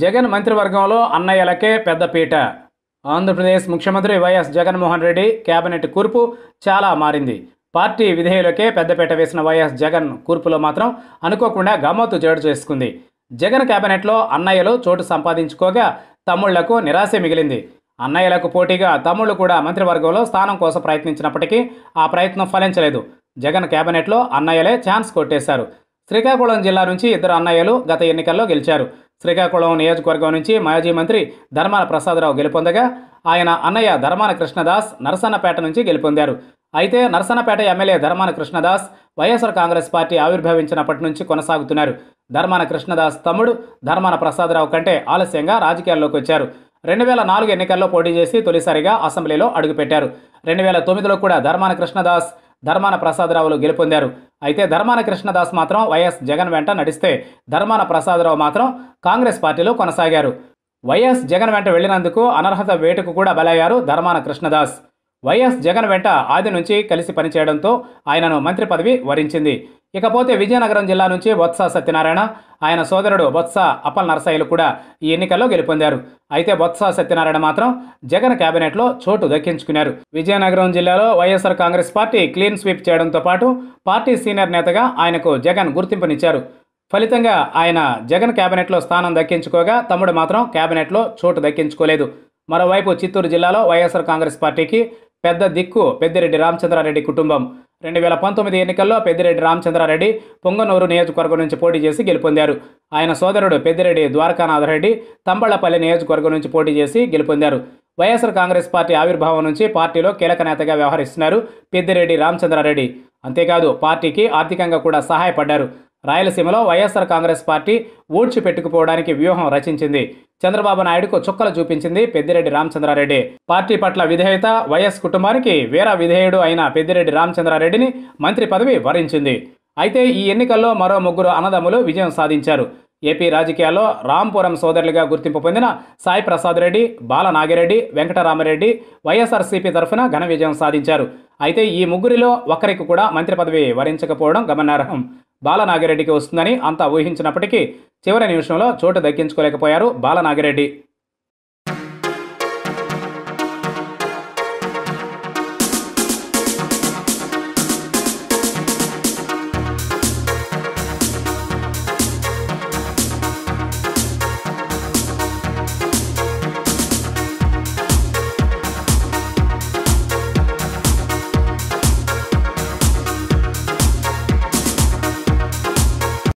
జగన్ మంత్రివర్గంలో అన్నయ్యలకే పెద్దపీట ఆంధ్రప్రదేశ్ ముఖ్యమంత్రి వైఎస్ జగన్మోహన్ రెడ్డి కేబినెట్ కూర్పు చాలా మారింది పార్టీ విధేయులకే పెద్దపీట వేసిన వైఎస్ జగన్ కూర్పులో మాత్రం అనుకోకుండా గమ్మత్తు జోడు చేసుకుంది జగన్ కేబినెట్లో అన్నయ్యలు చోటు సంపాదించుకోగా తమ్ముళ్లకు నిరాశ మిగిలింది అన్నయ్యలకు పోటీగా తమ్ముళ్ళు కూడా మంత్రివర్గంలో స్థానం కోసం ప్రయత్నించినప్పటికీ ఆ ప్రయత్నం ఫలించలేదు జగన్ కేబినెట్లో అన్నయ్యలే ఛాన్స్ కొట్టేశారు శ్రీకాకుళం జిల్లా నుంచి ఇద్దరు అన్నయ్యలు గత ఎన్నికల్లో గెలిచారు శ్రీకాకుళం నియోజకవర్గం నుంచి మాజీ మంత్రి ధర్మాన ప్రసాదరావు గెలుపొందగా ఆయన అన్నయ్య ధర్మాన కృష్ణదాస్ నరసన్నపేట నుంచి గెలుపొందారు అయితే Narasannapeta MLA Dharmana Krishnadas YSR Congress party ఆవిర్భవించినప్పటి నుంచి కొనసాగుతున్నారు ధర్మాన కృష్ణదాస్ తమ్ముడు ధర్మాన ప్రసాదరావు కంటే ఆలస్యంగా రాజకీయాల్లోకి వచ్చారు రెండు వేల నాలుగు ఎన్నికల్లో పోటీ చేసి తొలిసారిగా అసెంబ్లీలో అడుగుపెట్టారు రెండు వేల తొమ్మిదిలో కూడా ధర్మాన కృష్ణదాస్ ధర్మాన ప్రసాదరావులు గెలుపొందారు అయితే ధర్మాన కృష్ణదాస్ మాత్రం వైఎస్ జగన్ వెంట నడిస్తే ధర్మాన ప్రసాదరావు మాత్రం కాంగ్రెస్ పార్టీలో కొనసాగారు వైఎస్ జగన్ వెంట వెళ్లినందుకు అనర్హత వేటుకు కూడా బలయ్యారు ధర్మాన కృష్ణదాస్ వైఎస్ జగన్ వెంట ఆది నుంచి కలిసి పనిచేయడంతో ఆయనను మంత్రి పదవి వరించింది ఇకపోతే విజయనగరం జిల్లా నుంచి బొత్స సత్యనారాయణ ఆయన సోదరుడు బొత్స అపల్ నరసాయిలు కూడా ఈ ఎన్నికల్లో గెలుపొందారు అయితే బొత్స సత్యనారాయణ మాత్రం జగన్ కేబినెట్లో చోటు దక్కించుకున్నారు విజయనగరం జిల్లాలో YSR Congress party clean sweep చేయడంతో పాటు పార్టీ సీనియర్ నేతగా ఆయనకు జగన్ గుర్తింపునిచ్చారు ఫలితంగా ఆయన జగన్ కేబినెట్లో స్థానం దక్కించుకోగా తమ్ముడు మాత్రం కేబినెట్లో చోటు దక్కించుకోలేదు మరోవైపు చిత్తూరు జిల్లాలో వైఎస్ఆర్ కాంగ్రెస్ పార్టీకి పెద్ద దిక్కు పెద్దిరెడ్డి రామచంద్రారెడ్డి కుటుంబం రెండు వేల పంతొమ్మిది ఎన్నికల్లో పెద్దిరెడ్డి రామచంద్రారెడ్డి పొంగనూరు నియోజకవర్గం నుంచి పోటీ చేసి గెలుపొందారు ఆయన సోదరుడు పెద్దిరెడ్డి ద్వారకానాథరెడ్డి రెడ్డి తంబళ్లపల్లి నియోజకవర్గం నుంచి పోటీ చేసి గెలుపొందారు వైఎస్ఆర్ కాంగ్రెస్ పార్టీ ఆవిర్భావం నుంచి పార్టీలో కీలక నేతగా వ్యవహరిస్తున్నారు పెద్దిరెడ్డి రామచంద్రారెడ్డి అంతేకాదు పార్టీకి ఆర్థికంగా కూడా సహాయపడ్డారు రాయలసీమలో వైఎస్ఆర్ కాంగ్రెస్ పార్టీ ఊడ్చిపెట్టుకుపోవడానికి వ్యూహం రచించింది చంద్రబాబు నాయుడుకు చుక్కలు చూపించింది పెద్దిరెడ్డి రామచంద్రారెడ్డి పార్టీ పట్ల విధేయత వైఎస్ కుటుంబానికి వీర విధేయుడు అయిన పెద్దిరెడ్డి రామచంద్రారెడ్డిని మంత్రి పదవి వరించింది అయితే ఈ ఎన్నికల్లో మరో ముగ్గురు అన్నదమ్ములు విజయం సాధించారు ఏపీ రాజకీయాల్లో రాంపురం సోదరులుగా గుర్తింపు పొందిన సాయి ప్రసాద్ రెడ్డి బాల నాగిరెడ్డి వెంకటరామరెడ్డి వైఎస్ఆర్సీపీ తరఫున ఘన విజయం సాధించారు అయితే ఈ ముగ్గురిలో ఒకరికి కూడా మంత్రి పదవి వరించకపోవడం గమనార్హం బాలనాగిరెడ్డికి వస్తుందని అంతా ఊహించినప్పటికీ చివరి నిమిషంలో చోటు దక్కించుకోలేకపోయారు బాలనాగిరెడ్డి